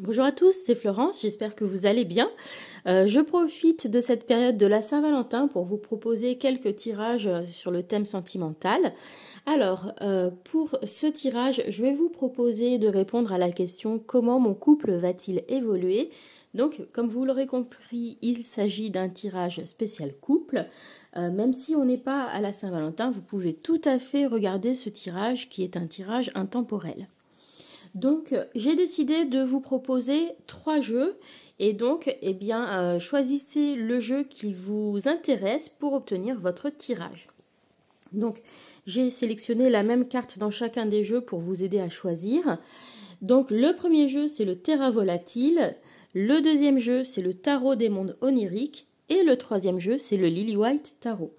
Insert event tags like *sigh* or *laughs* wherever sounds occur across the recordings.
Bonjour à tous, c'est Florence, j'espère que vous allez bien. Euh, je profite de cette période de la Saint-Valentin pour vous proposer quelques tirages euh, sur le thème sentimental. Alors, euh, pour ce tirage, je vais vous proposer de répondre à la question comment mon couple va-t-il évoluer donc, comme vous l'aurez compris, il s'agit d'un tirage spécial couple. même si on n'est pas à la Saint-Valentin, vous pouvez tout à fait regarder ce tirage qui est un tirage intemporel. Donc euh, j'ai décidé de vous proposer trois jeux et donc eh bien euh, choisissez le jeu qui vous intéresse pour obtenir votre tirage. Donc j'ai sélectionné la même carte dans chacun des jeux pour vous aider à choisir. Donc le premier jeu c'est le Terra Volatile, le deuxième jeu c'est le Tarot des mondes oniriques et le troisième jeu c'est le Lily White Tarot.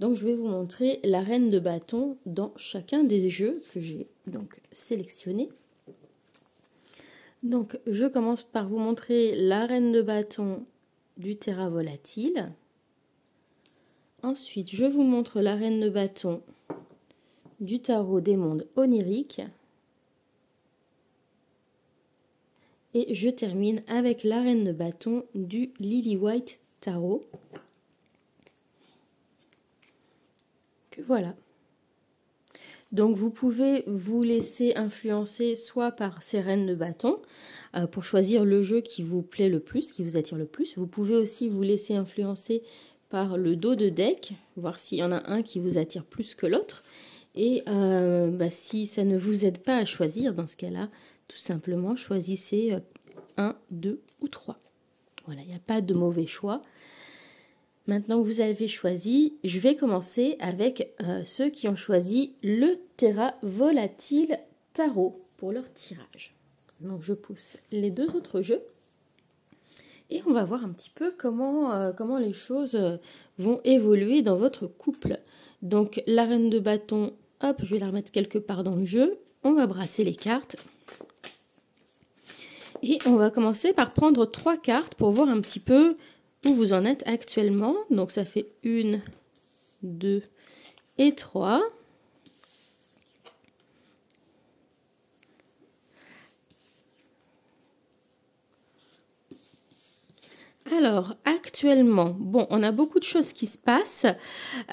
Donc je vais vous montrer la reine de bâton dans chacun des jeux que j'ai donc sélectionné. Donc, je commence par vous montrer la reine de bâton du terra volatile. Ensuite, je vous montre la reine de bâton du tarot des mondes oniriques. Et je termine avec la reine de bâton du Lily White Tarot. Que voilà. Donc vous pouvez vous laisser influencer soit par ces rênes de bâton euh, pour choisir le jeu qui vous plaît le plus, qui vous attire le plus. Vous pouvez aussi vous laisser influencer par le dos de deck, voir s'il y en a un qui vous attire plus que l'autre. Et euh, bah, si ça ne vous aide pas à choisir, dans ce cas-là, tout simplement choisissez euh, un, deux ou trois. Voilà, il n'y a pas de mauvais choix. Maintenant que vous avez choisi, je vais commencer avec euh, ceux qui ont choisi le Terra Volatile Tarot pour leur tirage. Donc je pousse les deux autres jeux et on va voir un petit peu comment, euh, comment les choses vont évoluer dans votre couple. Donc la reine de bâton, hop, je vais la remettre quelque part dans le jeu. On va brasser les cartes. Et on va commencer par prendre trois cartes pour voir un petit peu où vous en êtes actuellement. Donc ça fait une, deux et trois. Alors, actuellement, bon, on a beaucoup de choses qui se passent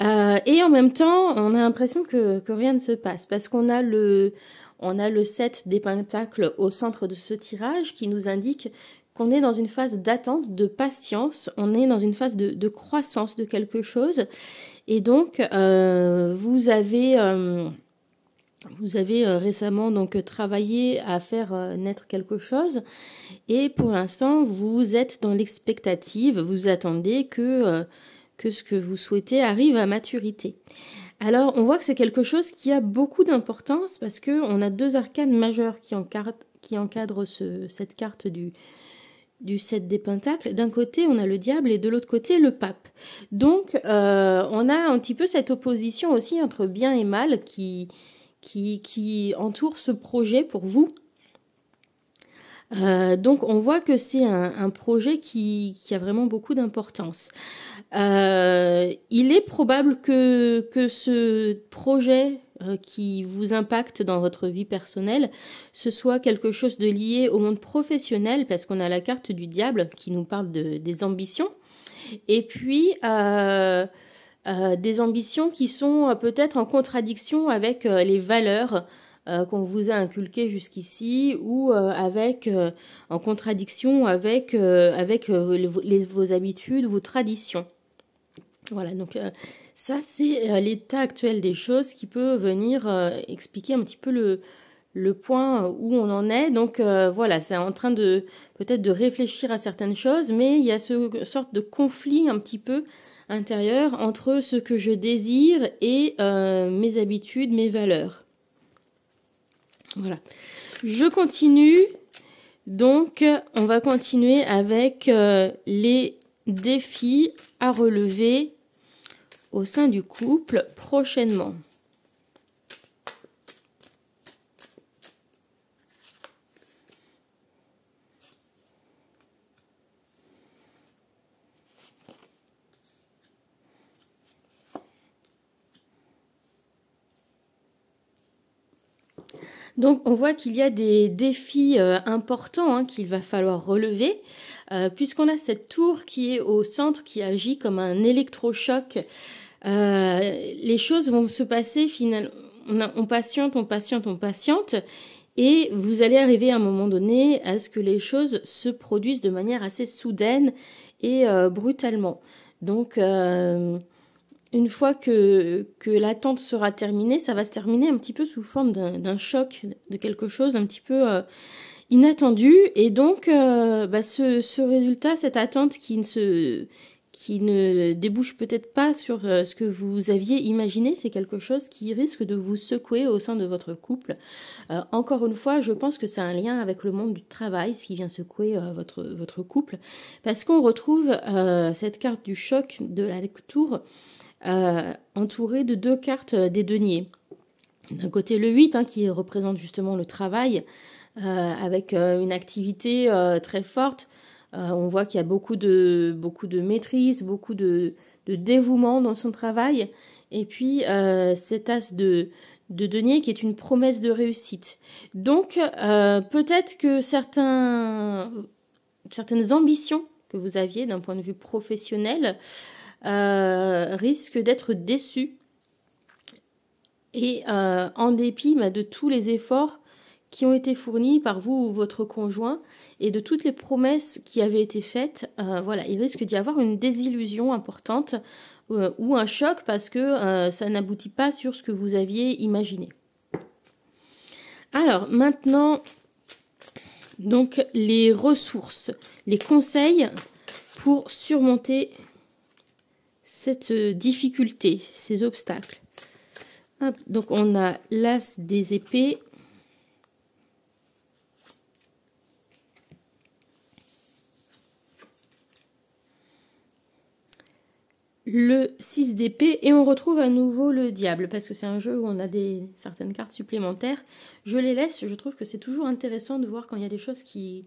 euh, et en même temps, on a l'impression que, rien ne se passe parce qu'on a le, on a le 7 des pentacles au centre de ce tirage qui nous indique qu'on est dans une phase d'attente, de patience, on est dans une phase de, croissance de quelque chose. Et donc, euh, vous avez... Euh, vous avez euh, récemment donc travaillé à faire naître quelque chose et pour l'instant vous êtes dans l'expectative, vous attendez que, que ce que vous souhaitez arrive à maturité. Alors on voit que c'est quelque chose qui a beaucoup d'importance parce que on a deux arcanes majeures qui encadrent, qui encadrent cette carte du, du 7 des pentacles, d'un côté on a le diable et de l'autre côté le pape. Donc euh, on a un petit peu cette opposition aussi entre bien et mal qui, qui, entoure ce projet pour vous. Euh, donc on voit que c'est un, projet qui, a vraiment beaucoup d'importance. Euh, il est probable que, que ce projet euh, qui vous impacte dans votre vie personnelle, ce soit quelque chose de lié au monde professionnel, parce qu'on a la carte du diable qui nous parle de, des ambitions, et puis euh, euh, des ambitions qui sont peut-être en contradiction avec les valeurs qu'on vous a inculquées jusqu'ici ou avec en contradiction avec avec vos habitudes, vos traditions. Voilà, donc ça, c'est euh, l'état actuel des choses qui peut venir euh, expliquer un petit peu le, le point euh, où on en est. Donc voilà, c'est en train de peut-être de réfléchir à certaines choses, mais il y a ce sorte de conflit un petit peu intérieur entre ce que je désire et mes habitudes, mes valeurs. Voilà. Je continue. Donc on va continuer avec les défis à relever au sein du couple prochainement. Donc on voit qu'il y a des défis euh, importants hein, qu'il va falloir relever, euh, puisqu'on a cette tour qui est au centre, qui agit comme un électrochoc euh, les choses vont se passer finalement. On, patiente, on patiente, on patiente, et vous allez arriver à un moment donné à ce que les choses se produisent de manière assez soudaine et euh, brutalement. Donc, euh, une fois que, que l'attente sera terminée, ça va se terminer un petit peu sous forme d'un choc, de quelque chose un petit peu inattendu. Et donc, bah, ce, ce, résultat, cette attente qui ne se, qui ne débouche peut-être pas sur euh, ce que vous aviez imaginé, c'est quelque chose qui risque de vous secouer au sein de votre couple. Euh, encore une fois, je pense que c'est un lien avec le monde du travail, ce qui vient secouer euh, votre, votre couple, parce qu'on retrouve cette carte du choc de la tour entourée de deux cartes des deniers. D'un côté le 8 hein, qui représente justement le travail avec une activité très forte, euh, on voit qu'il y a beaucoup de, beaucoup de maîtrise, beaucoup de, dévouement dans son travail. Et puis, euh, cet as de, de denier qui est une promesse de réussite. Donc, euh, peut-être que certains, certaines ambitions que vous aviez d'un point de vue professionnel euh, risquent d'être déçues. Et en dépit de tous les efforts qui ont été fournis par vous ou votre conjoint et de toutes les promesses qui avaient été faites. Euh, voilà, il risque d'y avoir une désillusion importante euh, ou un choc parce que euh, ça n'aboutit pas sur ce que vous aviez imaginé. Alors maintenant, donc les ressources, les conseils pour surmonter cette difficulté, ces obstacles. donc on a l'as des épées, le 6 d'épée et on retrouve à nouveau le diable parce que c'est un jeu où on a des certaines cartes supplémentaires. Je les laisse, je trouve que c'est toujours intéressant de voir quand il y a des choses qui,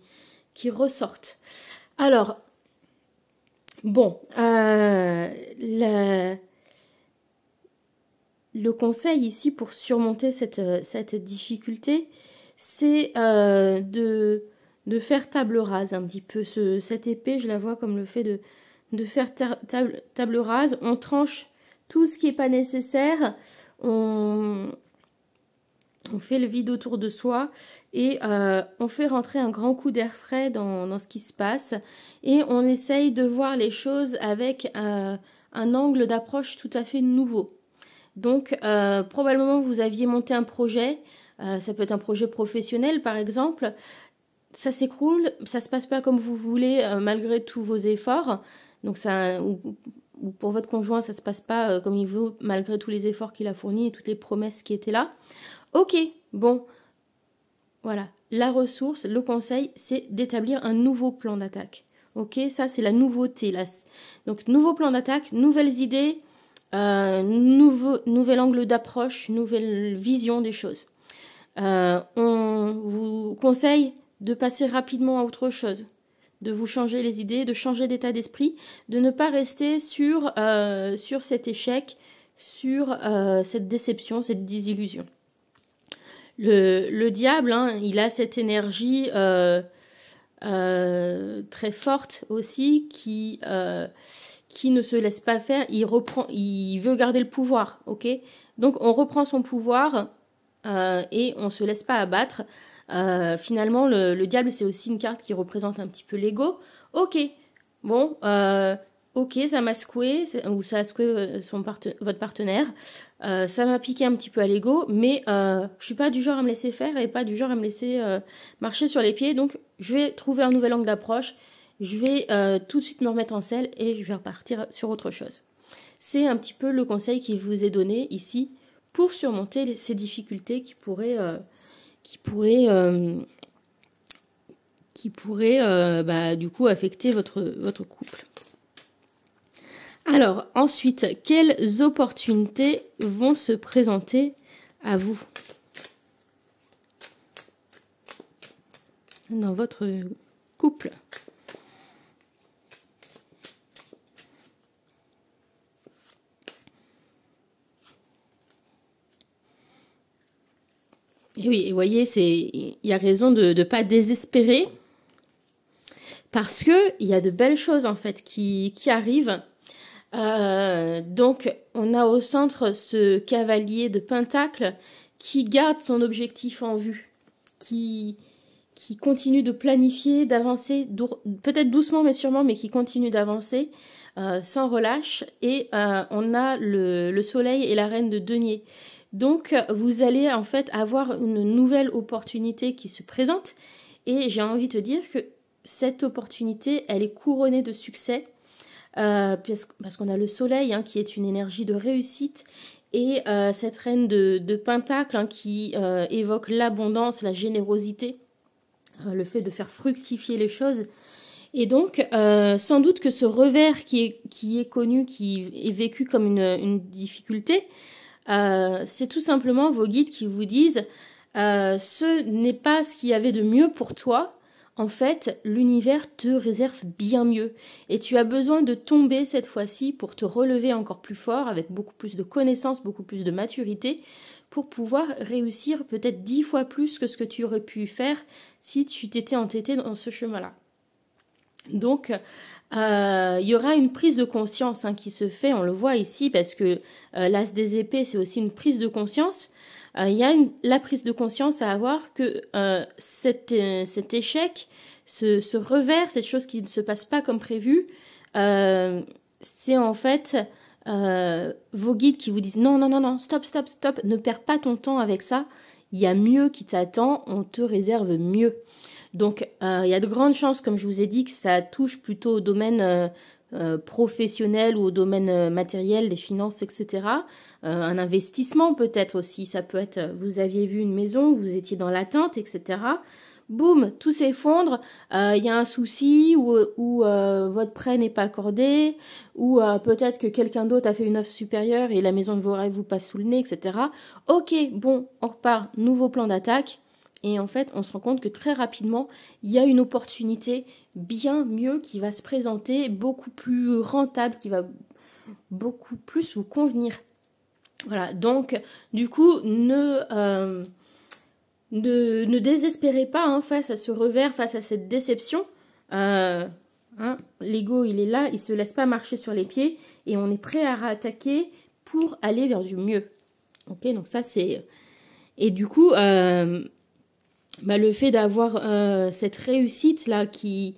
qui ressortent. Alors, bon, euh, le conseil ici pour surmonter cette, cette difficulté, c'est euh, de, de faire table rase un petit peu. Ce, cette épée, je la vois comme le fait de de faire table, rase, on tranche tout ce qui n'est pas nécessaire, on, on fait le vide autour de soi et euh, on fait rentrer un grand coup d'air frais dans, dans, ce qui se passe et on essaye de voir les choses avec euh, un angle d'approche tout à fait nouveau. Donc euh, probablement vous aviez monté un projet, ça peut être un projet professionnel par exemple, ça s'écroule, ça se passe pas comme vous voulez malgré tous vos efforts, donc ça, ou, pour votre conjoint, ça ne se passe pas euh, comme il veut, malgré tous les efforts qu'il a fournis et toutes les promesses qui étaient là. Ok, bon, voilà. La ressource, le conseil, c'est d'établir un nouveau plan d'attaque. Ok, ça c'est la nouveauté. Là. Donc nouveau plan d'attaque, nouvelles idées, euh, nouveau, nouvel angle d'approche, nouvelle vision des choses. Euh, on vous conseille de passer rapidement à autre chose de vous changer les idées, de changer d'état d'esprit, de ne pas rester sur, euh, sur cet échec, sur euh, cette déception, cette désillusion. Le, le diable, hein, il a cette énergie euh, très forte aussi qui, qui ne se laisse pas faire. Il, reprend, il veut garder le pouvoir, ok Donc on reprend son pouvoir et on ne se laisse pas abattre. Euh, finalement, le, diable, c'est aussi une carte qui représente un petit peu l'ego. Ok, bon, euh, ok, ça m'a secoué, ou ça a secoué euh, son votre partenaire, ça m'a piqué un petit peu à l'ego, mais je suis pas du genre à me laisser faire et pas du genre à me laisser marcher sur les pieds, donc je vais trouver un nouvel angle d'approche, je vais tout de suite me remettre en selle et je vais repartir sur autre chose. C'est un petit peu le conseil qui vous est donné ici pour surmonter ces difficultés qui pourraient qui pourraient qui pourrait euh, euh, bah, du coup affecter votre, votre couple. Alors ensuite, quelles opportunités vont se présenter à vous dans votre couple oui, et voyez, il y a raison de ne pas désespérer parce que il y a de belles choses en fait qui, qui arrivent. Euh, donc on a au centre ce cavalier de Pentacle qui garde son objectif en vue, qui, qui continue de planifier, d'avancer, peut-être doucement mais sûrement, mais qui continue d'avancer euh, sans relâche. Et euh, on a le, le soleil et la reine de denier donc, vous allez en fait avoir une nouvelle opportunité qui se présente. Et j'ai envie de te dire que cette opportunité, elle est couronnée de succès. Euh, parce, qu'on a le soleil hein, qui est une énergie de réussite et euh, cette reine de, Pentacle hein, qui euh, évoque l'abondance, la générosité, le fait de faire fructifier les choses. Et donc, sans doute que ce revers qui est, connu, qui est vécu comme une difficulté, euh, c'est tout simplement vos guides qui vous disent euh, ce n'est pas ce qu'il y avait de mieux pour toi. En fait, l'univers te réserve bien mieux et tu as besoin de tomber cette fois-ci pour te relever encore plus fort avec beaucoup plus de connaissances, beaucoup plus de maturité pour pouvoir réussir peut-être dix fois plus que ce que tu aurais pu faire si tu t'étais entêté dans ce chemin-là. Donc, il euh, y aura une prise de conscience hein, qui se fait, on le voit ici, parce que euh, l'as des épées, c'est aussi une prise de conscience. il euh, y a la prise de conscience à avoir que euh, cet, échec, ce, ce, revers, cette chose qui ne se passe pas comme prévu, c'est en fait vos guides qui vous disent non, non, non, non, stop, stop, stop, ne perds pas ton temps avec ça, il y a mieux qui t'attend, on te réserve mieux. Donc euh, il y a de grandes chances, comme je vous ai dit, que ça touche plutôt au domaine euh, euh, professionnel ou au domaine matériel, des finances, etc. un investissement peut-être aussi, ça peut être, vous aviez vu une maison, vous étiez dans l'attente, etc boum, tout s'effondre, il y a un souci ou, votre prêt n'est pas accordé, ou peut-être que quelqu'un d'autre a fait une offre supérieure et la maison de vos rêves vous passe sous le nez, etc. Ok, bon, on repart, nouveau plan d'attaque, et en fait, on se rend compte que très rapidement, il y a une opportunité bien mieux qui va se présenter, beaucoup plus rentable, qui va beaucoup plus vous convenir. Voilà, donc du coup, ne, euh, ne, désespérez pas hein, face à ce revers, face à cette déception. Euh, hein, l'ego, il est là, il se laisse pas marcher sur les pieds et on est prêt à attaquer pour aller vers du mieux. Ok, donc ça c'est... Et du coup, euh, bah, le fait d'avoir euh, cette réussite là qui,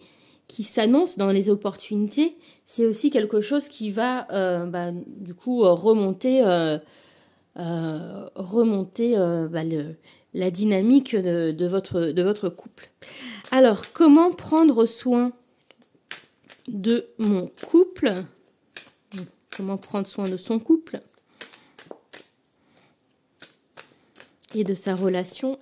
qui s'annonce dans les opportunités, c'est aussi quelque chose qui va euh, bah, du coup euh, remonter, remonter bah, le, la dynamique de, de, votre, de votre couple. Alors, comment prendre soin de mon couple Comment prendre soin de son couple et de sa relation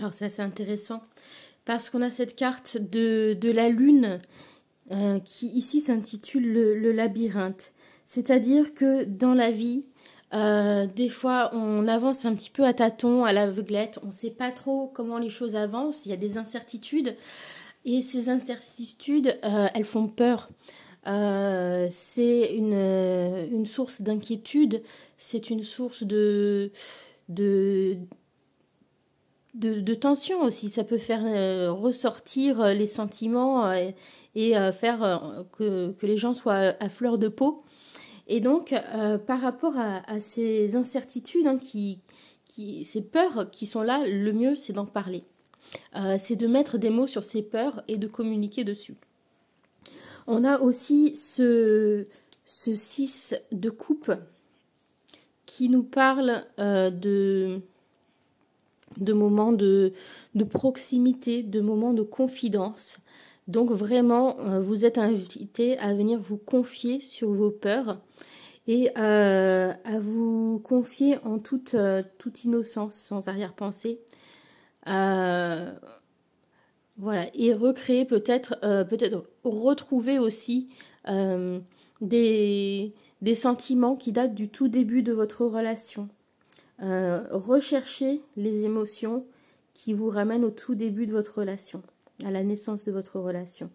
Alors ça c'est intéressant parce qu'on a cette carte de, la lune euh, qui ici s'intitule le, labyrinthe. C'est-à-dire que dans la vie, euh, des fois on avance un petit peu à tâtons, à l'aveuglette, on ne sait pas trop comment les choses avancent, il y a des incertitudes et ces incertitudes, euh, elles font peur. c'est une, une, source d'inquiétude, c'est une source de, de, de, tension aussi. Ça peut faire euh, ressortir euh, les sentiments euh, et faire que, les gens soient à fleur de peau. Et donc, par rapport à, ces incertitudes, hein, qui, qui, ces peurs qui sont là, le mieux, c'est d'en parler. c'est de mettre des mots sur ces peurs et de communiquer dessus. On a aussi ce, ce 6 de coupe qui nous parle de de moments de, proximité, de moments de confidence. Donc vraiment, euh, vous êtes invité à venir vous confier sur vos peurs et euh, à vous confier en toute, euh, toute innocence, sans arrière-pensée. voilà, et recréer peut-être, peut-être retrouver aussi des sentiments qui datent du tout début de votre relation. Euh, recherchez les émotions qui vous ramènent au tout début de votre relation, à la naissance de votre relation.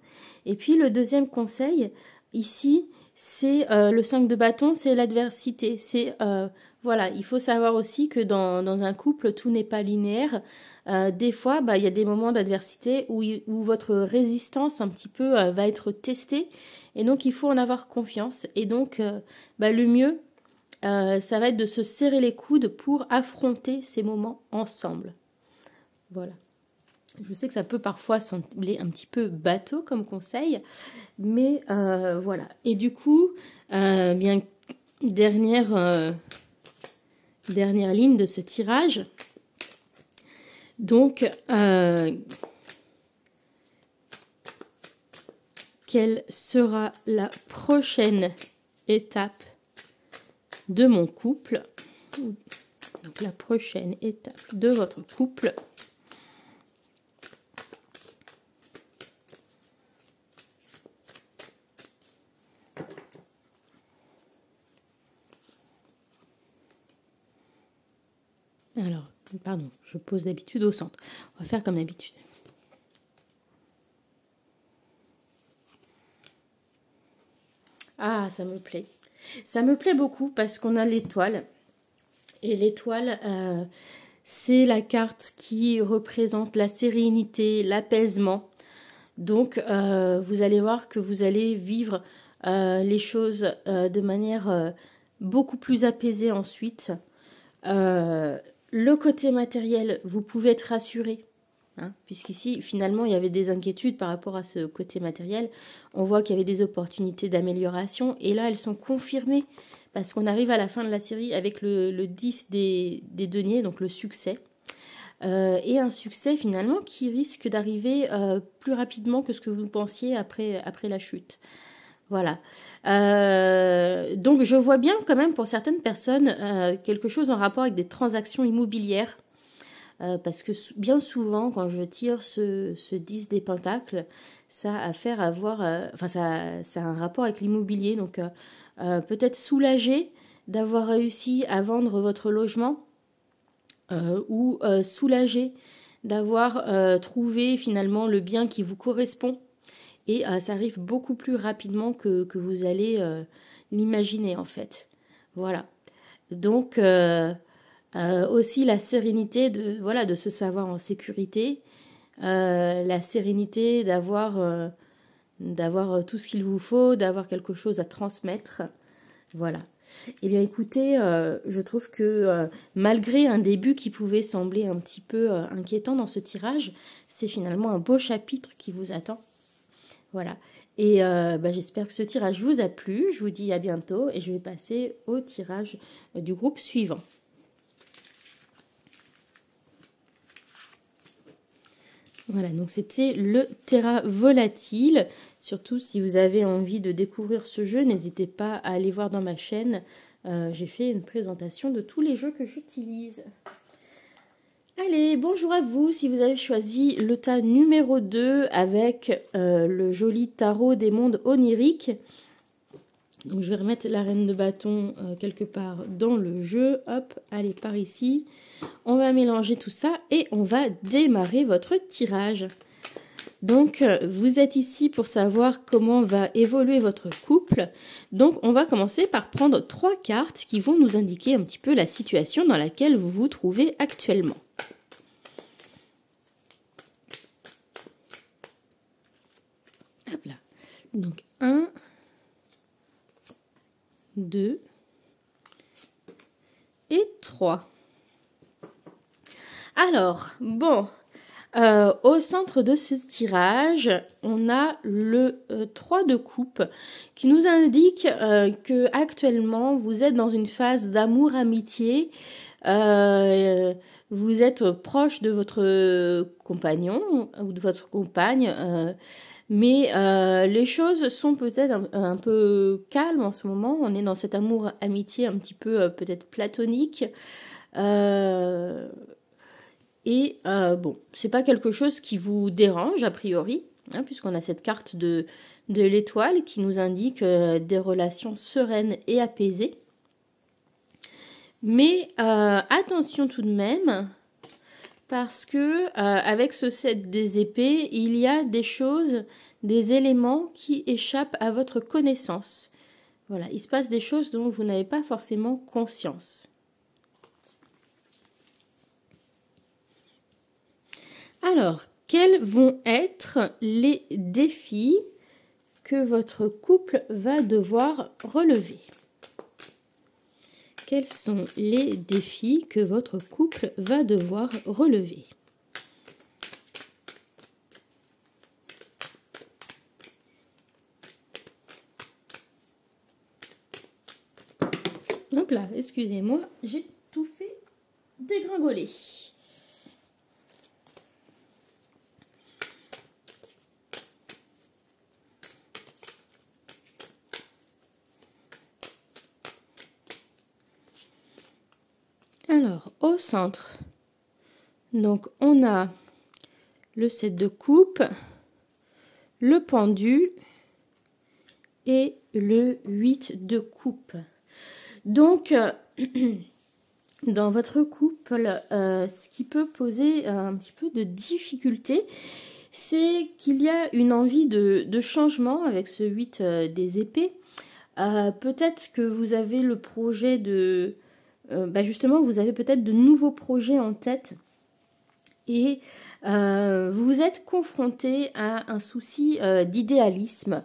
Et puis le deuxième conseil, ici, c'est euh, le 5 de bâton, c'est l'adversité. C'est euh, voilà, il faut savoir aussi que dans, dans un couple, tout n'est pas linéaire. des fois, bah, il y a des moments d'adversité où, où, votre résistance un petit peu va être testée. Et donc, il faut en avoir confiance. Et donc, bah, le mieux, euh, ça va être de se serrer les coudes pour affronter ces moments ensemble. Voilà. Je sais que ça peut parfois sembler un petit peu bateau comme conseil, mais euh, voilà. Et du coup, euh, bien dernière dernière ligne de ce tirage. Donc, quelle sera la prochaine étape de mon couple. Donc la prochaine étape de votre couple. Alors, pardon, je pose d'habitude au centre. On va faire comme d'habitude. Ah, ça me plaît. Ça me plaît beaucoup parce qu'on a l'étoile. Et l'étoile, euh, c'est la carte qui représente la sérénité, l'apaisement. Donc, euh, vous allez voir que vous allez vivre euh, les choses de manière beaucoup plus apaisée ensuite. le côté matériel, vous pouvez être rassuré Hein. Puisqu'ici, finalement, il y avait des inquiétudes par rapport à ce côté matériel. On voit qu'il y avait des opportunités d'amélioration et là, elles sont confirmées parce qu'on arrive à la fin de la série avec le, 10 des, deniers, donc le succès. Euh, et un succès finalement qui risque d'arriver euh, plus rapidement que ce que vous pensiez après, après la chute. Voilà. Euh, donc je vois bien quand même pour certaines personnes quelque chose en rapport avec des transactions immobilières euh, parce que bien souvent, quand je tire ce, ce 10 des pentacles, ça a à voir, euh, enfin, ça, ça, un rapport avec l'immobilier. Donc, euh, peut-être soulagé d'avoir réussi à vendre votre logement ou soulagé d'avoir trouvé finalement le bien qui vous correspond. Et ça arrive beaucoup plus rapidement que, vous allez l'imaginer en fait. Voilà. Donc, euh, aussi la sérénité de voilà de se savoir en sécurité, euh, la sérénité d'avoir euh, d'avoir tout ce qu'il vous faut, d'avoir quelque chose à transmettre. Voilà. Eh bien écoutez, je trouve que malgré un début qui pouvait sembler un petit peu inquiétant dans ce tirage, c'est finalement un beau chapitre qui vous attend. Voilà. Et bah, j'espère que ce tirage vous a plu. Je vous dis à bientôt et je vais passer au tirage du groupe suivant. Voilà, donc c'était le Terra Volatile. Surtout si vous avez envie de découvrir ce jeu, n'hésitez pas à aller voir dans ma chaîne. Euh, j'ai fait une présentation de tous les jeux que j'utilise. Allez, bonjour à vous si vous avez choisi le tas numéro 2 avec euh, le joli tarot des mondes oniriques. Donc je vais remettre la reine de bâton euh, quelque part dans le jeu. Hop, allez par ici. On va mélanger tout ça et on va démarrer votre tirage. Donc euh, vous êtes ici pour savoir comment va évoluer votre couple. Donc on va commencer par prendre trois cartes qui vont nous indiquer un petit peu la situation dans laquelle vous vous trouvez actuellement. Hop là. Donc 1, 2 et 3. Alors, bon, euh, au centre de ce tirage, on a le 3 euh, de coupe qui nous indique euh, que actuellement vous êtes dans une phase d'amour-amitié. vous êtes proche de votre compagnon ou de votre compagne mais euh, les choses sont peut-être un, peu calmes en ce moment. On est dans cet amour-amitié un petit peu euh, peut-être platonique. Euh, et bon, c'est pas quelque chose qui vous dérange a priori, hein, puisqu'on a cette carte de, de l'étoile qui nous indique des relations sereines et apaisées. Mais attention tout de même parce que euh, avec ce set des épées, il y a des choses, des éléments qui échappent à votre connaissance. Voilà, il se passe des choses dont vous n'avez pas forcément conscience. Alors, quels vont être les défis que votre couple va devoir relever quels sont les défis que votre couple va devoir relever Hop là, excusez-moi, j'ai tout fait dégringoler. centre. Donc on a le 7 de coupe, le pendu et le 8 de coupe. Donc euh, *clears throat* dans votre couple, euh, ce qui peut poser un petit peu de difficulté, c'est qu'il y a une envie de, changement avec ce 8 euh, des épées. Peut-être que vous avez le projet de euh, bah, justement, vous avez peut-être de nouveaux projets en tête et euh, vous vous êtes confronté à un souci euh, d'idéalisme.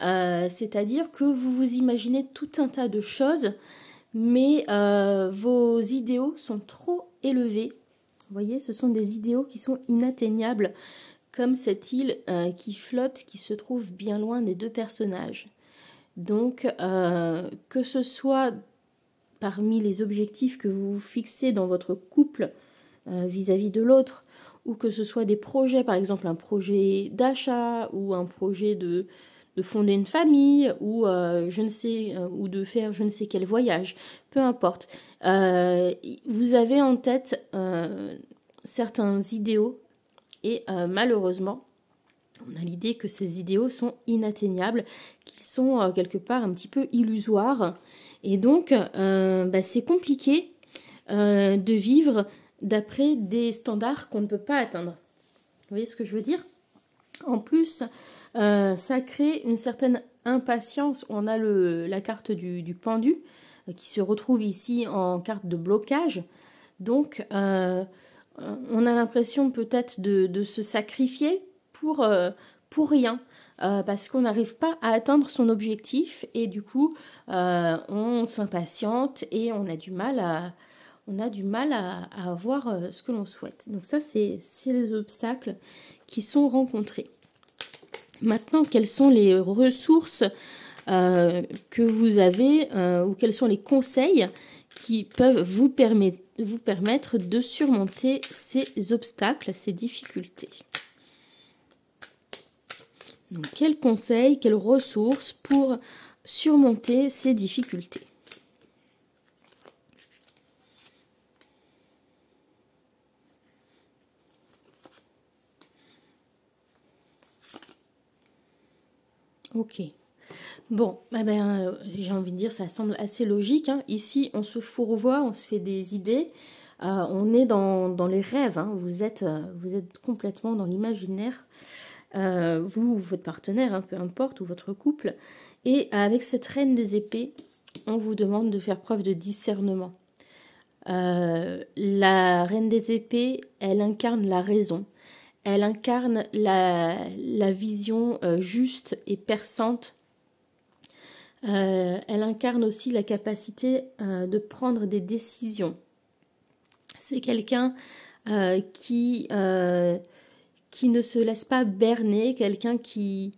C'est-à-dire que vous vous imaginez tout un tas de choses, mais vos idéaux sont trop élevés. Vous voyez, ce sont des idéaux qui sont inatteignables, comme cette île qui flotte, qui se trouve bien loin des deux personnages. Donc, que ce soit parmi les objectifs que vous fixez dans votre couple euh, vis-à-vis de l'autre, ou que ce soit des projets, par exemple un projet d'achat ou un projet de, de fonder une famille ou euh, je ne sais euh, ou de faire je ne sais quel voyage, peu importe. vous avez en tête certains idéaux et malheureusement on a l'idée que ces idéaux sont inatteignables, qu'ils sont euh, quelque part un petit peu illusoires. Et donc, euh, bah, c'est compliqué euh, de vivre d'après des standards qu'on ne peut pas atteindre. Vous voyez ce que je veux dire En plus, ça crée une certaine impatience. On a le, la carte du, pendu qui se retrouve ici en carte de blocage. Donc, on a l'impression peut-être de, se sacrifier pour, euh, pour rien. Euh, parce qu'on n'arrive pas à atteindre son objectif et du coup euh, on s'impatiente et on a du mal à, on a du mal à, avoir ce que l'on souhaite. Donc ça c'est les obstacles qui sont rencontrés. Maintenant quelles sont les ressources que vous avez ou quels sont les conseils qui peuvent vous, vous permettre de surmonter ces obstacles, ces difficultés quels conseils, quelles ressources pour surmonter ces difficultés Ok. Bon, eh ben, j'ai envie de dire, ça semble assez logique. Hein. Ici, on se fourvoie, on se fait des idées, euh, on est dans, les rêves. Hein. Vous, êtes, euh, vous êtes complètement dans l'imaginaire. Euh, vous votre partenaire, hein, peu importe, ou votre couple. Et avec cette reine des épées, on vous demande de faire preuve de discernement. Euh, la reine des épées, elle incarne la raison. Elle incarne la, vision euh, juste et perçante. elle incarne aussi la capacité de prendre des décisions. C'est quelqu'un qui qui ne se laisse pas berner, quelqu'un qui,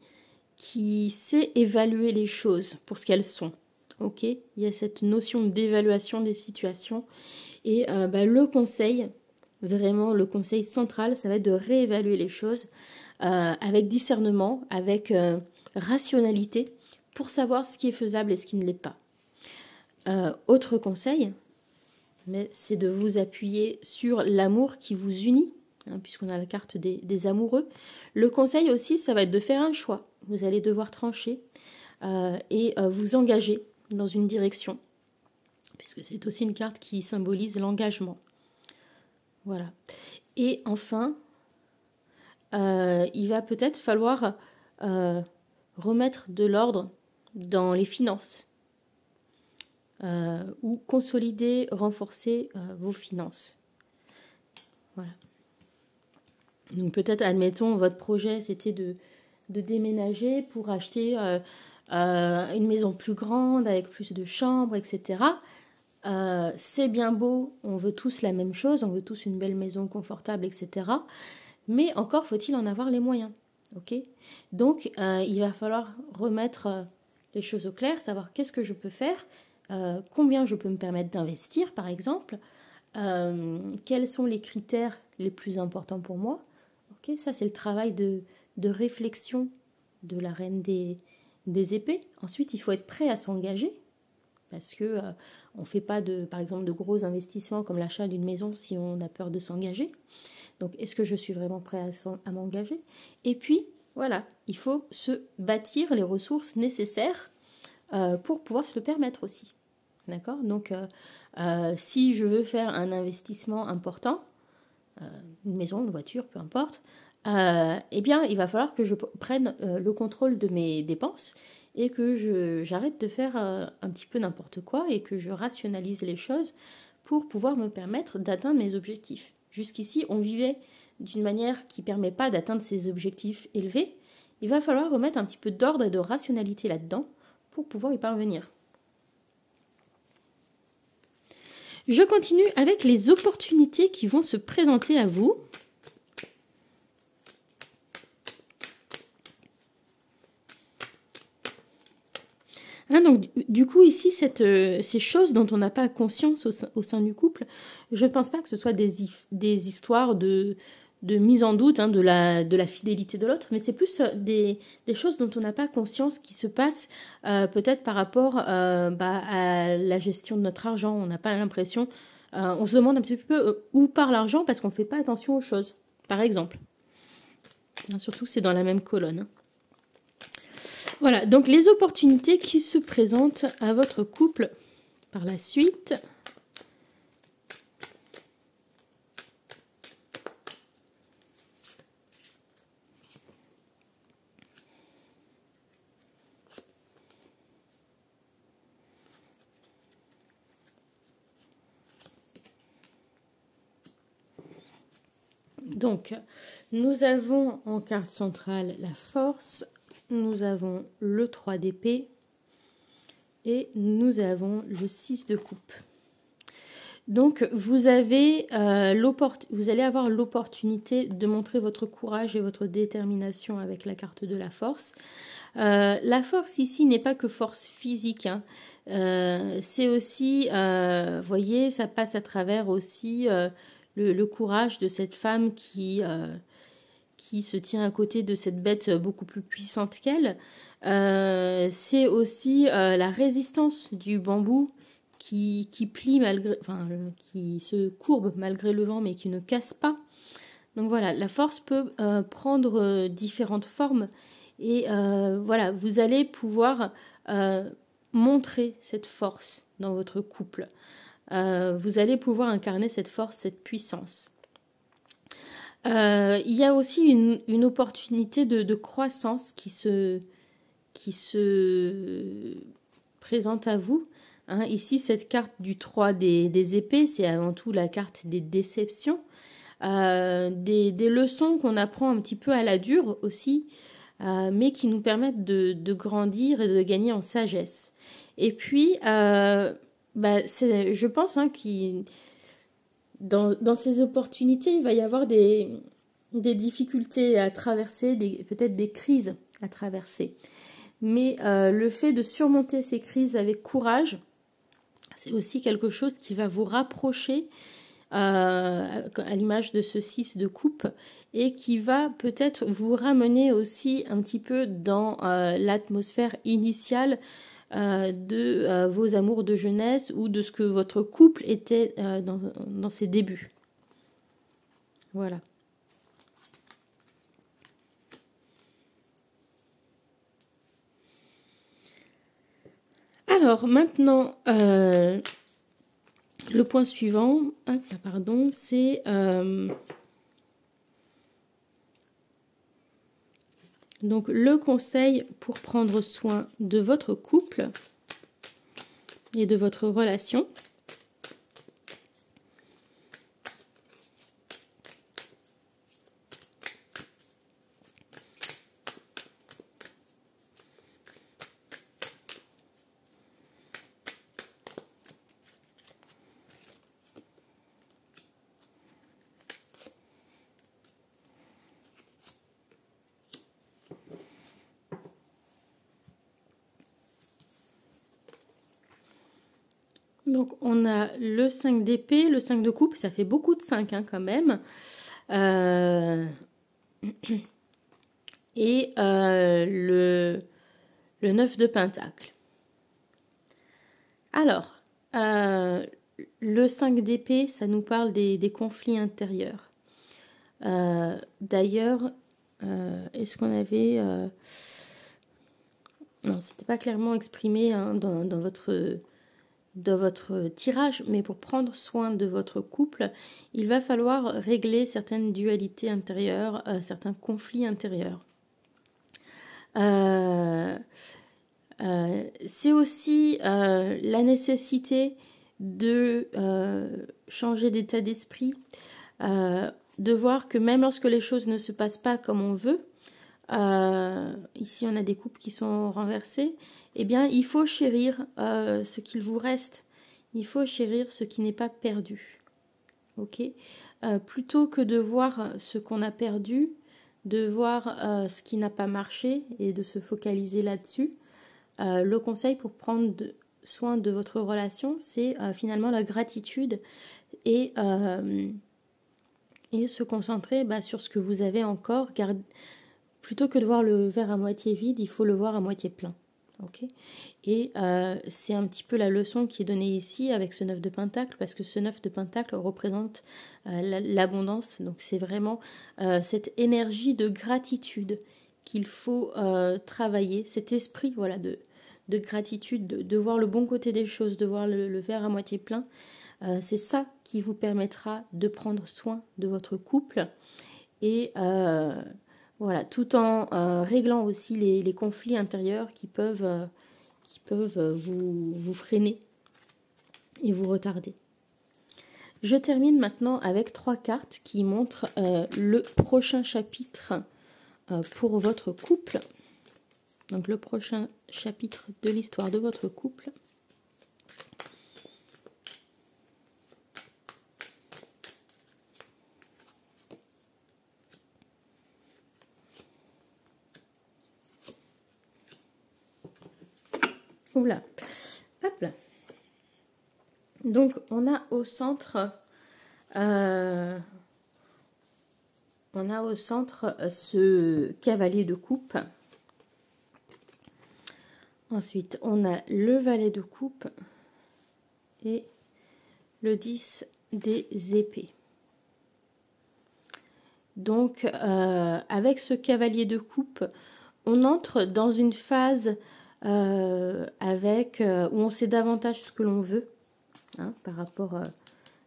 qui sait évaluer les choses pour ce qu'elles sont. Ok, il y a cette notion d'évaluation des situations et euh, bah, le conseil, vraiment le conseil central, ça va être de réévaluer les choses euh, avec discernement, avec euh, rationalité, pour savoir ce qui est faisable et ce qui ne l'est pas. autre conseil, mais c'est de vous appuyer sur l'amour qui vous unit Hein, puisqu'on a la carte des, amoureux. Le conseil aussi, ça va être de faire un choix. Vous allez devoir trancher euh, et euh, vous engager dans une direction, puisque c'est aussi une carte qui symbolise l'engagement. Voilà. Et enfin, euh, il va peut-être falloir remettre de l'ordre dans les finances ou consolider, renforcer vos finances. Voilà. Donc peut-être, admettons, votre projet, c'était de, déménager pour acheter euh, euh, une maison plus grande, avec plus de chambres, etc. Euh, c'est bien beau, on veut tous la même chose, on veut tous une belle maison confortable, etc. Mais encore faut-il en avoir les moyens. Donc il va falloir remettre les choses au clair, savoir qu'est-ce que je peux faire, combien je peux me permettre d'investir, par exemple, quels sont les critères les plus importants pour moi ça, c'est le travail de, réflexion de la reine des, épées. Ensuite, il faut être prêt à s'engager. Parce que euh, on ne fait pas, de, par exemple, de gros investissements comme l'achat d'une maison si on a peur de s'engager. Donc, est-ce que je suis vraiment prêt à, m'engager Et puis, voilà, il faut se bâtir les ressources nécessaires euh, pour pouvoir se le permettre aussi. D'accord Donc, euh, si je veux faire un investissement important, euh, une maison, une voiture, peu importe, euh, eh bien, il va falloir que je prenne euh, le contrôle de mes dépenses et que j'arrête de faire un petit peu n'importe quoi et que je rationalise les choses pour pouvoir me permettre d'atteindre mes objectifs. Jusqu'ici, on vivait d'une manière qui ne permet pas d'atteindre ces objectifs élevés. Il va falloir remettre un petit peu d'ordre et de rationalité là-dedans pour pouvoir y parvenir. Je continue avec les opportunités qui vont se présenter à vous. Hein, donc, du coup, ici, cette, euh, ces choses dont on n'a pas conscience au sein, du couple, je ne pense pas que ce soit des, des histoires de, de mise en doute hein, de, la, de la fidélité de l'autre, mais c'est plus euh, des, choses dont on n'a pas conscience qui se passent euh, peut-être par rapport euh, bah, à la gestion de notre argent. On n'a pas l'impression, on se demande un petit peu où part l'argent parce qu'on ne fait pas attention aux choses, par exemple. Hein, surtout c'est dans la même colonne. Hein. Voilà, donc les opportunités qui se présentent à votre couple par la suite. Donc, nous avons en carte centrale la force, nous avons le 3 d'épée et nous avons le 6 de coupe. Donc, vous, avez, euh, vous allez avoir l'opportunité de montrer votre courage et votre détermination avec la carte de la force. Euh, la force ici n'est pas que force physique, hein. euh, c'est aussi, vous euh, voyez, ça passe à travers aussi le, courage de cette femme qui, euh, qui se tient à côté de cette bête beaucoup plus puissante qu'elle. Euh, c'est aussi euh, la résistance du bambou qui, qui plie malgré, enfin, qui se courbe malgré le vent mais qui ne casse pas. Donc voilà, la force peut prendre différentes formes et voilà, vous allez pouvoir montrer cette force dans votre couple. Euh, vous allez pouvoir incarner cette force, cette puissance. Euh, il y a aussi une, une opportunité de, de, croissance qui se, qui se présente à vous. Hein, ici, cette carte du 3 des, des épées, c'est avant tout la carte des déceptions, euh, des, des, leçons qu'on apprend un petit peu à la dure aussi, euh, mais qui nous permettent de, de, grandir et de gagner en sagesse. Et puis, euh, bah, je pense hein, dans, dans, ces opportunités, il va y avoir des, des difficultés à traverser, peut-être des crises à traverser. Mais euh, le fait de surmonter ces crises avec courage, c'est aussi quelque chose qui va vous rapprocher euh, à l'image de ce 6 de coupe et qui va peut-être vous ramener aussi un petit peu dans euh, l'atmosphère initiale euh, de euh, vos amours de jeunesse ou de ce que votre couple était euh, dans, ses débuts. Voilà. Alors maintenant, le point suivant, hein, pardon, c'est Donc le conseil pour prendre soin de votre couple et de votre relation, on a le 5 d'épée, le 5 de coupe, ça fait beaucoup de 5 hein, quand même. Euh, *clears throat* et euh, le, le 9 de pentacle. Alors, euh, le 5 d'épée, ça nous parle des, conflits intérieurs. D'ailleurs, est-ce qu'on avait... Non, c'était pas clairement exprimé hein, dans votre de votre tirage, mais pour prendre soin de votre couple, il va falloir régler certaines dualités intérieures, euh, certains conflits intérieurs. Euh, euh, c'est aussi la nécessité de changer d'état d'esprit, de voir que même lorsque les choses ne se passent pas comme on veut, euh, ici on a des coupes qui sont renversées, eh bien il faut chérir euh, ce qu'il vous reste, il faut chérir ce qui n'est pas perdu. Ok euh, Plutôt que de voir ce qu'on a perdu, de voir ce qui n'a pas marché et de se focaliser là-dessus, le conseil pour prendre soin de votre relation, c'est finalement la gratitude et se concentrer bah, sur ce que vous avez encore, plutôt que de voir le verre à moitié vide, il faut le voir à moitié plein. et euh, c'est un petit peu la leçon qui est donnée ici avec ce neuf de Pentacle, parce que ce neuf de Pentacle représente euh, l'abondance. Donc c'est vraiment euh, cette énergie de gratitude qu'il faut travailler, cet esprit voilà de, de gratitude, de, voir le bon côté des choses, de voir le, le verre à moitié plein. c'est ça qui vous permettra de prendre soin de votre couple et voilà, tout en euh, réglant aussi les, conflits intérieurs qui peuvent, euh, qui peuvent euh, vous, freiner et vous retarder. Je termine maintenant avec trois cartes qui montrent le prochain chapitre pour votre couple. Donc le prochain chapitre de l'histoire de votre couple. Donc on a au centre, euh, on a au centre euh, ce cavalier de coupe. Ensuite, on a le valet de coupe et le 10 des épées. Donc, euh, avec ce cavalier de coupe, on entre dans une phase avec, où on sait davantage ce que l'on veut. Hein, par rapport euh,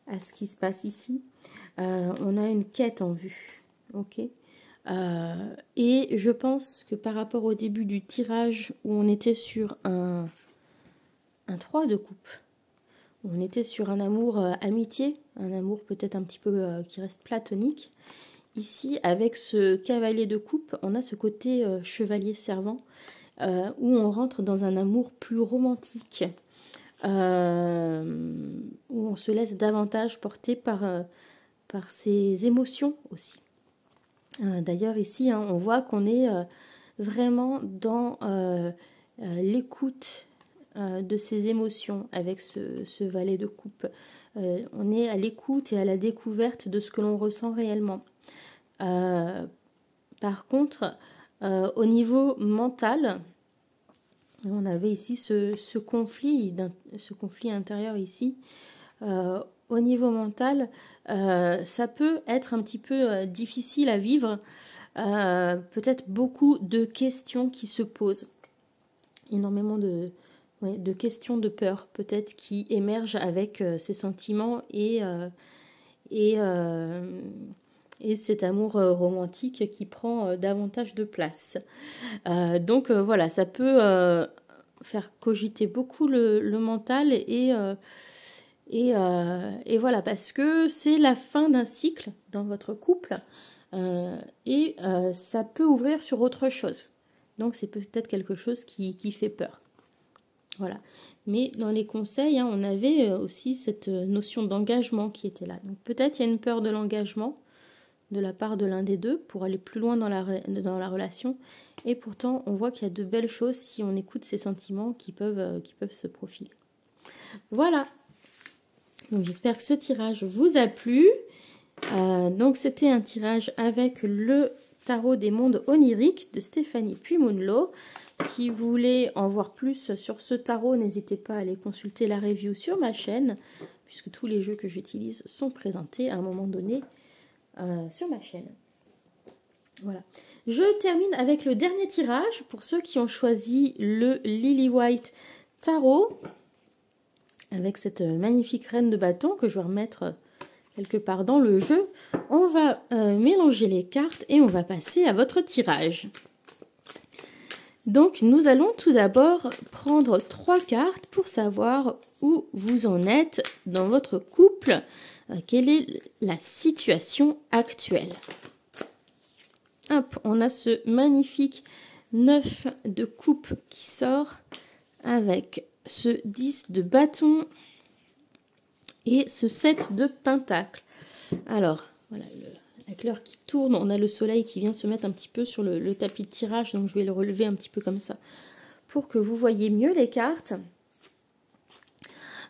à ce qui se passe ici. Euh, on a une quête en vue, ok euh, Et je pense que par rapport au début du tirage où on était sur un, un 3 de coupe, on était sur un amour amitié, un amour peut-être un petit peu qui reste platonique. Ici, avec ce cavalier de coupe, on a ce côté chevalier servant où on rentre dans un amour plus romantique, euh, où on se laisse davantage porter par, euh, par ses émotions aussi. Euh, d'ailleurs ici, hein, on voit qu'on est vraiment dans l'écoute de ses émotions avec ce valet de coupe. on est à l'écoute et à la découverte de ce que l'on ressent réellement. par contre, au niveau mental, on avait ici ce, conflit, ce conflit intérieur ici. Euh, au niveau mental, euh, ça peut être un petit peu euh, difficile à vivre. Peut-être beaucoup de questions qui se posent. Énormément de, de questions de peur, peut-être, qui émergent avec ces sentiments et, et et cet amour euh, romantique qui prend euh, davantage de place. Euh, donc voilà, ça peut faire cogiter beaucoup le, mental et, et, voilà, parce que c'est la fin d'un cycle dans votre couple et ça peut ouvrir sur autre chose. Donc c'est peut-être quelque chose qui, fait peur. Voilà. Mais dans les conseils, hein, on avait aussi cette notion d'engagement qui était là. Donc peut-être il y a une peur de l'engagement de la part de l'un des deux pour aller plus loin dans la, dans la relation. Et pourtant, on voit qu'il y a de belles choses si on écoute ces sentiments qui peuvent, euh, qui peuvent se profiler. Voilà. Donc j'espère que ce tirage vous a plu. Euh, donc c'était un tirage avec le tarot des mondes oniriques de Stéphanie Puimunlo. Si vous voulez en voir plus sur ce tarot, n'hésitez pas à aller consulter la review sur ma chaîne, puisque tous les jeux que j'utilise sont présentés à un moment donné euh, sur ma chaîne. Voilà. Je termine avec le dernier tirage pour ceux qui ont choisi le Lily White Tarot avec cette euh, magnifique reine de bâton que je vais remettre euh, quelque part dans le jeu. On va mélanger les cartes et on va passer à votre tirage. Donc nous allons tout d'abord prendre trois cartes pour savoir où vous en êtes dans votre couple euh, quelle est la situation actuelle. Hop, on a ce magnifique 9 de coupe qui sort avec ce 10 de bâton et ce 7 de pentacle. Alors, voilà la couleur qui tourne, on a le soleil qui vient se mettre un petit peu sur le, le tapis de tirage, donc je vais le relever un petit peu comme ça pour que vous voyez mieux les cartes.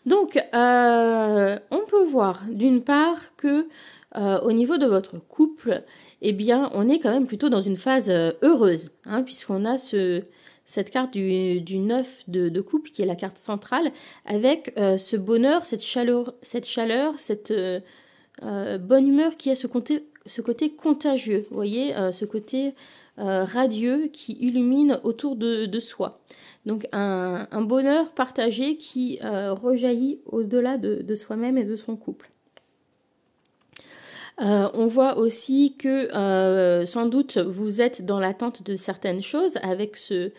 Donc, euh, on peut voir d'une part que euh, au niveau de votre couple, eh bien, on est quand même plutôt dans une phase euh, heureuse, hein, puisqu'on a ce, cette carte du, du 9 de, de, couple qui est la carte centrale, avec ce bonheur, cette chaleur, cette, chaleur, cette bonne humeur qui a ce côté, ce côté contagieux, vous voyez, ce côté euh, radieux qui illumine autour de, soi. Donc un, bonheur partagé qui euh, rejaillit au-delà de, soi-même et de son couple. Euh, on voit aussi que sans doute vous êtes dans l'attente de certaines choses avec ce,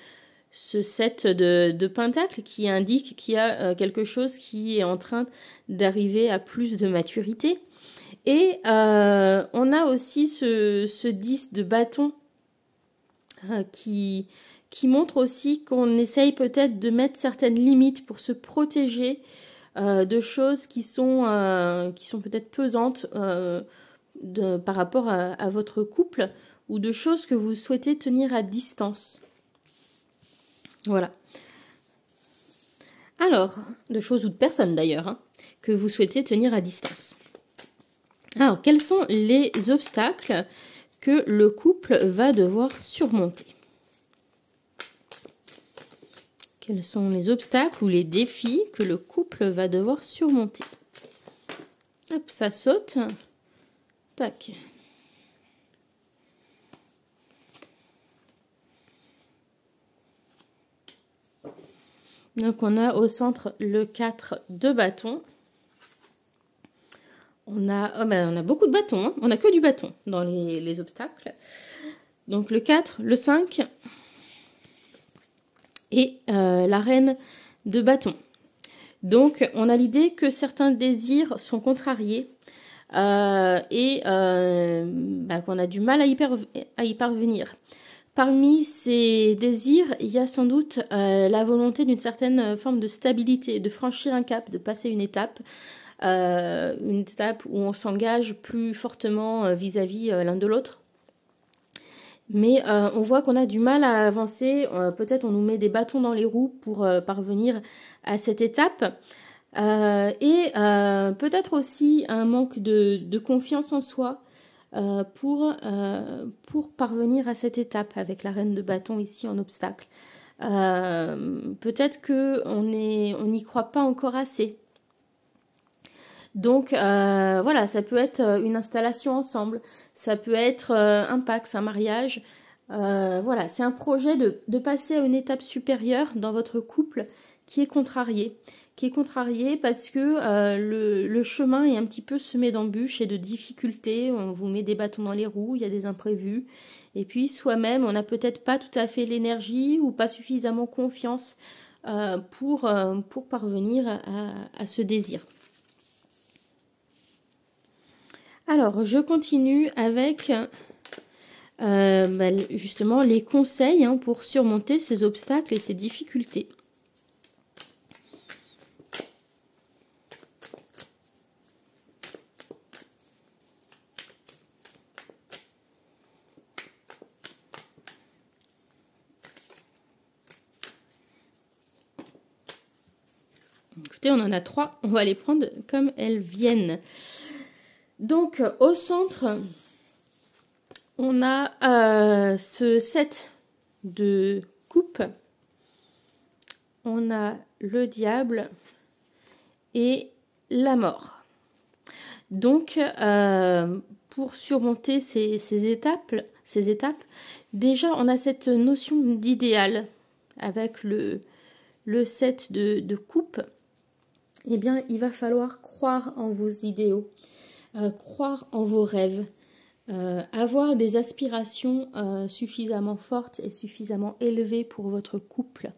set de, pentacles qui indique qu'il y a quelque chose qui est en train d'arriver à plus de maturité. Et on a aussi ce, ce 10 de bâton euh, qui, qui montre aussi qu'on essaye peut-être de mettre certaines limites pour se protéger euh, de choses qui sont, euh, qui sont peut-être pesantes de, par rapport à, votre couple ou de choses que vous souhaitez tenir à distance. Voilà. Alors, de choses ou de personnes d'ailleurs, hein, que vous souhaitez tenir à distance. Alors, quels sont les obstacles que le couple va devoir surmonter. Quels sont les obstacles ou les défis que le couple va devoir surmonter Hop, ça saute. Tac. Donc on a au centre le 4 de bâton. On a, oh, bah, on a beaucoup de bâtons, hein. on n'a que du bâton dans les, obstacles. Donc le 4, le 5 et euh, la reine de bâton. Donc on a l'idée que certains désirs sont contrariés euh, et euh, bah, qu'on a du mal à y, parvenir. Parmi ces désirs, il y a sans doute la volonté d'une certaine forme de stabilité, de franchir un cap, de passer une étape, euh, une étape où on s'engage plus fortement euh, vis-à-vis euh, l'un de l'autre. Mais on voit qu'on a du mal à avancer, peut-être on nous met des bâtons dans les roues pour parvenir à cette étape. et peut-être aussi un manque de, confiance en soi pour, pour parvenir à cette étape avec la reine de bâton ici en obstacle. peut-être que on n'y croit pas encore assez donc euh, voilà, ça peut être euh, une installation ensemble, ça peut être euh, un pax, un mariage. voilà, c'est un projet de, passer à une étape supérieure dans votre couple qui est contrarié. Qui est contrarié parce que le, chemin est un petit peu semé d'embûches et de difficultés. On vous met des bâtons dans les roues, il y a des imprévus. Et puis soi-même, on n'a peut-être pas tout à fait l'énergie ou pas suffisamment confiance pour, pour parvenir à, à ce désir. Alors, je continue avec euh, bah, justement les conseils hein, pour surmonter ces obstacles et ces difficultés. Écoutez, on en a trois, on va les prendre comme elles viennent. Donc euh, au centre, on a euh, ce set de coupes, On a le diable et la mort. Donc euh, pour surmonter ces, étapes, déjà on a cette notion d'idéal avec le, set de, de coupe. Eh bien, il va falloir croire en vos idéaux euh, croire en vos rêves, euh, avoir des aspirations euh, suffisamment fortes et suffisamment élevées pour votre couple.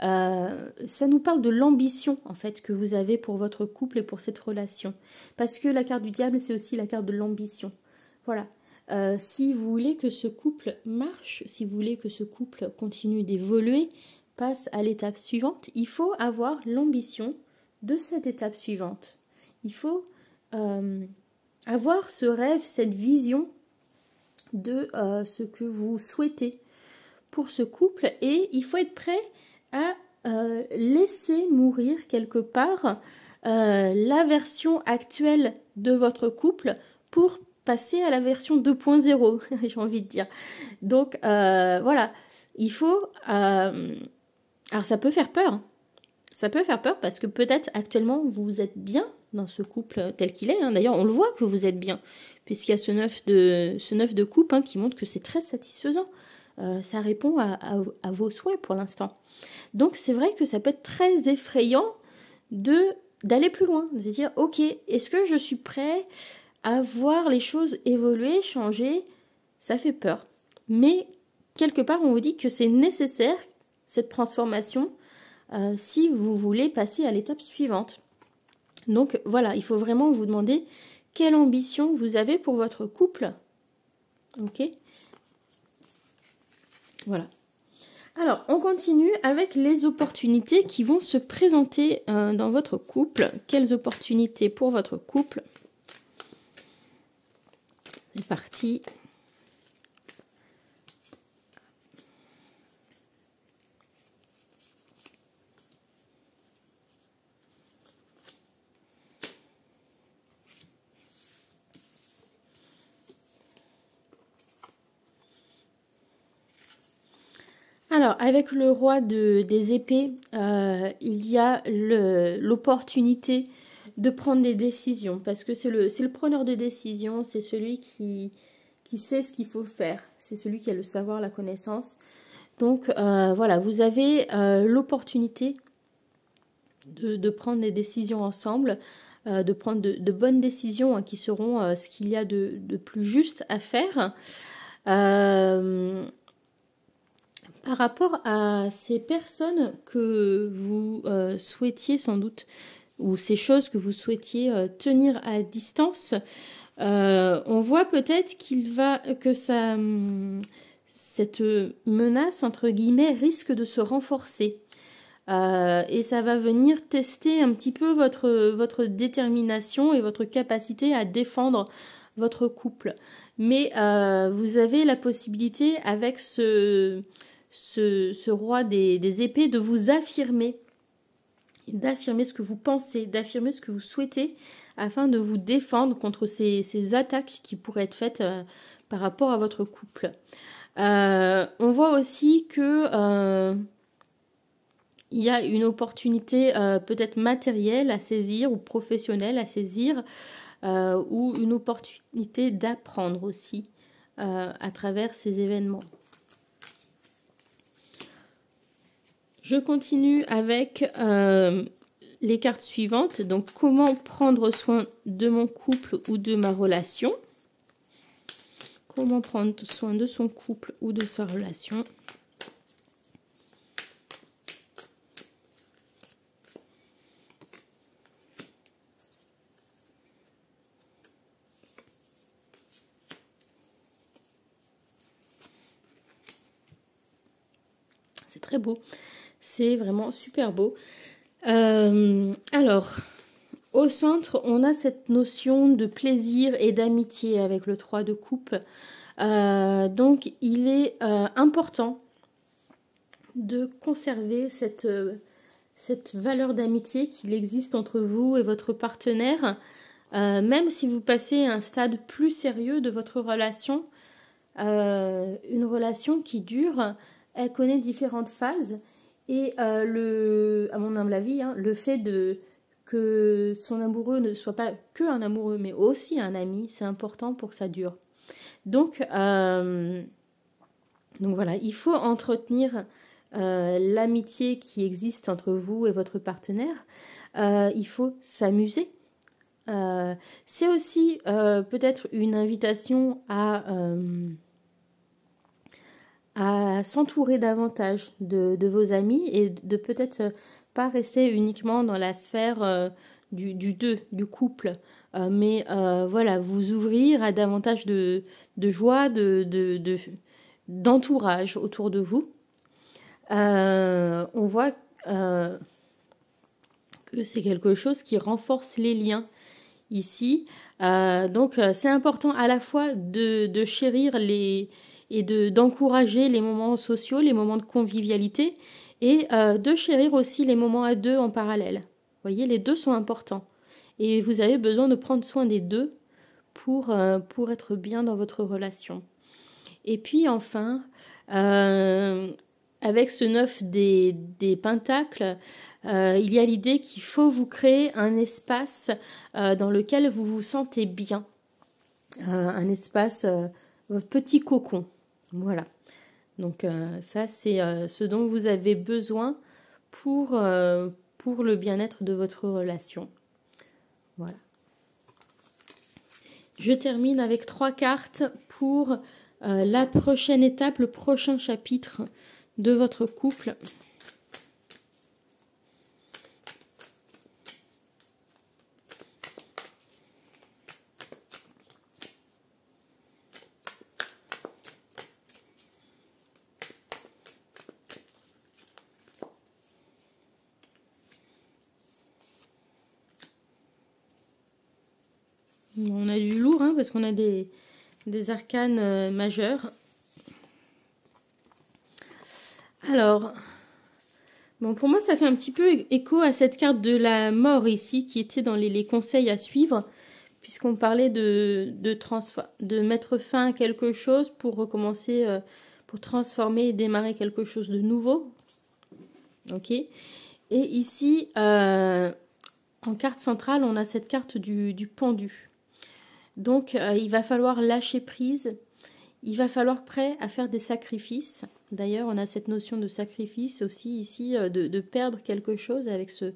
ça nous parle de l'ambition en fait que vous avez pour votre couple et pour cette relation. Parce que la carte du diable, c'est aussi la carte de l'ambition. Voilà. si vous voulez que ce couple marche, si vous voulez que ce couple continue d'évoluer, passe à l'étape suivante, il faut avoir l'ambition de cette étape suivante. Il faut avoir ce rêve, cette vision de euh, ce que vous souhaitez pour ce couple et il faut être prêt à euh, laisser mourir quelque part euh, la version actuelle de votre couple pour passer à la version 2.0, *laughs* j'ai envie de dire. Donc voilà, il faut... alors ça peut faire peur, ça peut faire peur parce que peut-être actuellement vous êtes bien dans ce couple euh, tel qu'il est. Hein. D'ailleurs, on le voit que vous êtes bien, puisqu'il y a ce neuf de, ce neuf de coupe hein, qui montre que c'est très satisfaisant. Euh, ça répond à, vos souhaits pour l'instant. Donc c'est vrai que ça peut être très effrayant d'aller plus loin, de se dire ok, est-ce que je suis prêt à voir les choses évoluer, changer Ça fait peur. Mais quelque part, on vous dit que c'est nécessaire cette transformation euh, si vous voulez passer à l'étape suivante. Donc voilà, il faut vraiment vous demander quelle ambition vous avez pour votre couple. Ok Voilà. Alors, on continue avec les opportunités qui vont se présenter euh, dans votre couple. Quelles opportunités pour votre couple C'est parti. Alors, avec le roi de, des épées, euh, il y a l'opportunité de prendre des décisions, parce que c'est le, le preneur de décision, c'est celui qui, qui sait ce qu'il faut faire, c'est celui qui a le savoir, la connaissance. Donc euh, voilà, vous avez euh, l'opportunité de, prendre des décisions ensemble, de prendre de, bonnes décisions hein, qui seront ce qu'il y a de, de, plus juste à faire. Par rapport à ces personnes que vous euh, souhaitiez sans doute, ou ces choses que vous souhaitiez euh, tenir à distance, euh, on voit peut-être qu'il va que ça, hum, cette menace entre guillemets risque de se renforcer. et ça va venir tester un petit peu votre, votre détermination et votre capacité à défendre votre couple. Mais vous avez la possibilité avec ce, ce, ce roi des, épées, de vous affirmer, d'affirmer ce que vous pensez, d'affirmer ce que vous souhaitez, afin de vous défendre contre ces, attaques qui pourraient être faites euh, par rapport à votre couple. Euh, on voit aussi que euh, il y a une opportunité peut-être matérielle à saisir ou professionnelle à saisir, ou une opportunité d'apprendre aussi à travers ces événements. Je continue avec euh, les cartes suivantes. Donc, comment prendre soin de mon couple ou de ma relation Comment prendre soin de son couple ou de sa relation C'est très beau. C'est vraiment super beau. Euh, alors, au centre, on a cette notion de plaisir et d'amitié avec le 3 de coupe. Euh, donc, il est euh, important de conserver cette, cette valeur d'amitié qu'il existe entre vous et votre partenaire. même si vous passez à un stade plus sérieux de votre relation, une relation qui dure, elle connaît différentes phases et euh, le, à mon humble avis, hein, le fait de que son amoureux ne soit pas que un amoureux, mais aussi un ami, c'est important pour que ça dure. Donc, euh, donc voilà, il faut entretenir euh, l'amitié qui existe entre vous et votre partenaire. il faut s'amuser. c'est aussi peut-être une invitation à s'entourer davantage de, vos amis et de peut-être euh, pas rester uniquement dans la sphère euh, du, deux, du couple, euh, mais voilà, vous ouvrir à davantage de, de joie, de, d'entourage autour de vous. on voit que c'est quelque chose qui renforce les liens ici. donc c'est important à la fois de, chérir les, et d'encourager les moments sociaux, les moments de convivialité et euh, de chérir aussi les moments à deux en parallèle. Vous voyez, les deux sont importants et vous avez besoin de prendre soin des deux pour, euh, pour être bien dans votre relation. Et puis enfin, euh, avec ce neuf des, pentacles, il y a l'idée qu'il faut vous créer un espace dans lequel vous vous sentez bien, un espace, petit cocon, voilà. Donc euh, ça, c'est euh, ce dont vous avez besoin pour, euh, pour le bien-être de votre relation. Voilà. Je termine avec trois cartes pour la prochaine étape, le prochain chapitre de votre couple. On a du lourd, hein, parce qu'on a des, des arcanes majeurs. majeures. Alors, bon, pour moi, ça fait un petit peu écho à cette carte de la mort ici, qui était dans les, conseils à suivre, puisqu'on parlait de, de, mettre fin à quelque chose pour recommencer, euh, pour transformer et démarrer quelque chose de nouveau. Ok Et ici, euh, en carte centrale, on a cette carte du, du pendu. Donc euh, il va falloir lâcher prise, il va falloir prêt à faire des sacrifices. D'ailleurs, on a cette notion de sacrifice aussi ici, euh, de, perdre quelque chose avec ce,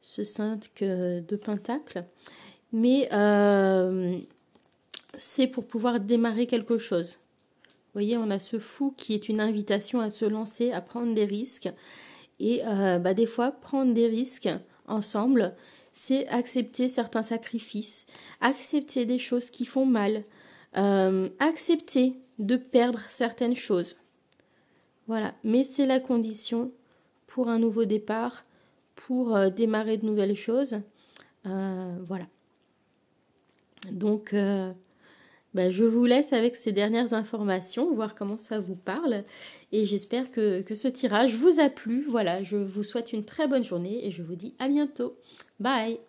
ce 5 de pentacle. Mais euh, c'est pour pouvoir démarrer quelque chose. Vous voyez, on a ce fou qui est une invitation à se lancer, à prendre des risques. Et bah, des fois, prendre des risques, ensemble, c'est accepter certains sacrifices, accepter des choses qui font mal, euh, accepter de perdre certaines choses. Voilà, mais c'est la condition pour un nouveau départ, pour euh, démarrer de nouvelles choses. Euh, voilà. Donc, bah, je vous laisse avec ces dernières informations, voir comment ça vous parle. Et j'espère que, que ce tirage vous a plu. Voilà, je vous souhaite une très bonne journée et je vous dis à bientôt. Bye